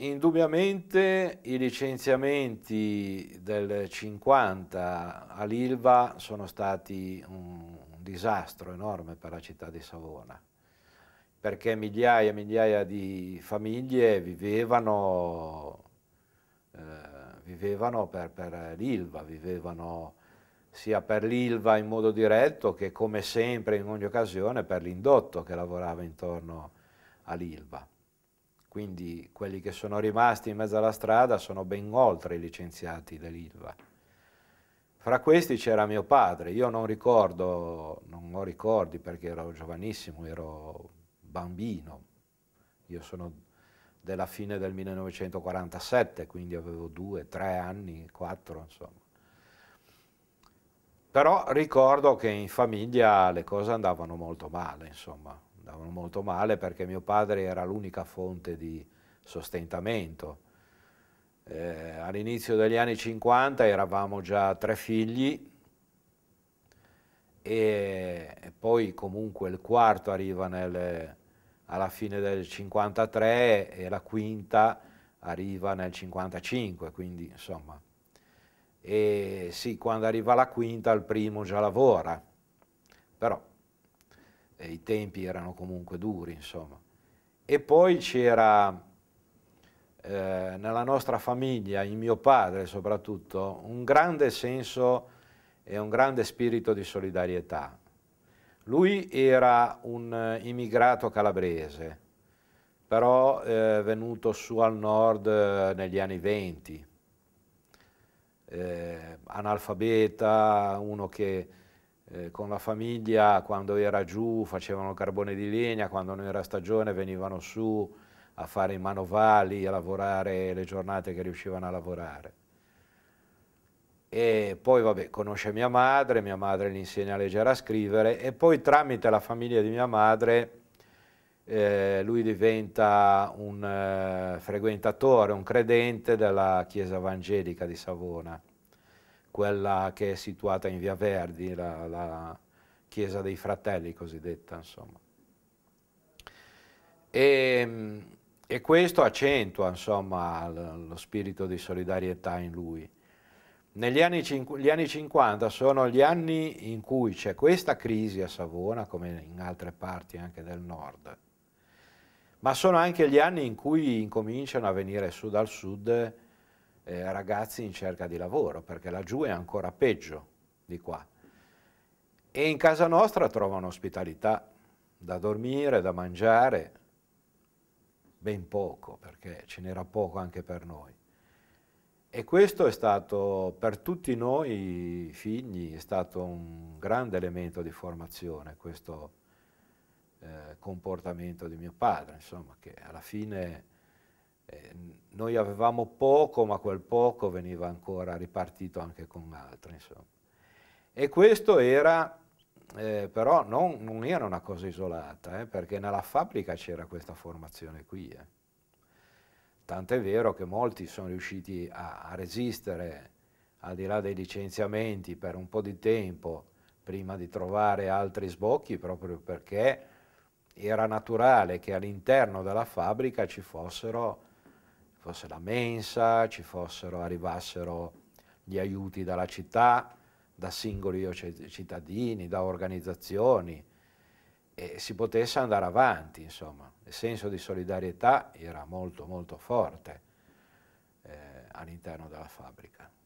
indubbiamente i licenziamenti del 50 all'Ilva sono stati un disastro enorme per la città di Savona, perché migliaia e migliaia di famiglie vivevano, eh, vivevano per, per l'Ilva, vivevano sia per l'Ilva in modo diretto che come sempre in ogni occasione per l'indotto che lavorava intorno all'Ilva quindi quelli che sono rimasti in mezzo alla strada sono ben oltre i licenziati dell'ILVA. Fra questi c'era mio padre, io non ricordo, non ho ricordi perché ero giovanissimo, ero bambino, io sono della fine del 1947, quindi avevo due, tre anni, quattro insomma. Però ricordo che in famiglia le cose andavano molto male, insomma, andavano molto male perché mio padre era l'unica fonte di sostentamento. Eh, all'inizio degli anni 50 eravamo già tre figli e, poi comunque il quarto arriva nel, alla fine del 53 e la quinta arriva nel 55, quindi insomma. E sì, quando arriva la quinta il primo già lavora, però eh, i tempi erano comunque duri, insomma. E poi c'era eh, nella nostra famiglia, in mio padre soprattutto, un grande senso e un grande spirito di solidarietà. Lui era un eh, immigrato calabrese, però eh, venuto su al nord eh, negli anni venti, eh, analfabeta, uno che eh, con la famiglia quando era giù facevano carbone di legna, quando non era stagione venivano su a fare i manovali, a lavorare le giornate che riuscivano a lavorare. E poi vabbè, conosce mia madre, mia madre gli insegna a leggere e a scrivere e poi tramite la famiglia di mia madre eh, lui diventa un eh, frequentatore, un credente della Chiesa Evangelica di Savona quella che è situata in via Verdi, la, la chiesa dei fratelli cosiddetta, insomma. E, ehm, e questo accentua, insomma, lo spirito di solidarietà in lui. Negli anni, gli anni 50 sono gli anni in cui c'è questa crisi a Savona, come in altre parti anche del nord, ma sono anche gli anni in cui incominciano a venire su dal sud eh, ragazzi in cerca di lavoro, perché laggiù è ancora peggio di qua. E in casa nostra trovano ospitalità, da dormire, da mangiare, ben poco, perché ce n'era poco anche per noi. E questo è stato per tutti noi figli, è stato un grande elemento di formazione, questo eh, comportamento di mio padre, insomma, che alla fine Ehm, noi avevamo poco, ma quel poco veniva ancora ripartito anche con altri. Insomma. E questo era, eh, però non, non, era una cosa isolata, eh, perché nella fabbrica c'era questa formazione qui. Eh. Tant'è vero che molti sono riusciti a, a resistere al di là dei licenziamenti per un po' di tempo prima di trovare altri sbocchi proprio perché era naturale che all'interno della fabbrica ci fossero fosse la mensa, ci fossero, arrivassero gli aiuti dalla città, da singoli cittadini, da organizzazioni, e si potesse andare avanti, insomma. Il senso di solidarietà era molto molto forte eh, all'interno della fabbrica.